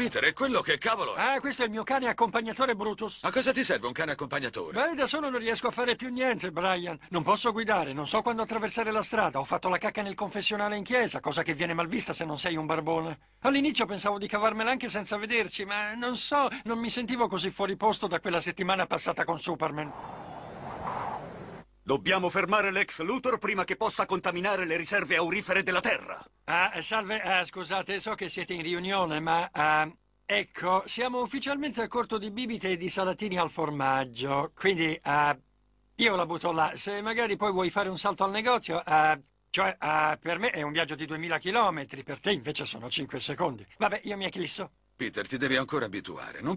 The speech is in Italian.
Peter, è quello che cavolo è? Ah, questo è il mio cane accompagnatore Brutus. A cosa ti serve un cane accompagnatore? Beh, da solo non riesco a fare più niente, Brian. Non posso guidare, non so quando attraversare la strada. Ho fatto la cacca nel confessionale in chiesa, cosa che viene mal vista se non sei un barbone. All'inizio pensavo di cavarmela anche senza vederci, ma non so, non mi sentivo così fuori posto da quella settimana passata con Superman. Dobbiamo fermare l'ex Luthor prima che possa contaminare le riserve aurifere della Terra. Ah, salve, ah, scusate, so che siete in riunione, ma... Ah, ecco, siamo ufficialmente a corto di bibite e di salatini al formaggio, quindi... Ah, io la butto là. Se magari poi vuoi fare un salto al negozio... Ah, cioè, ah, per me è un viaggio di 2000 chilometri, per te invece sono 5 secondi. Vabbè, io mi eclisso. Peter, ti devi ancora abituare, non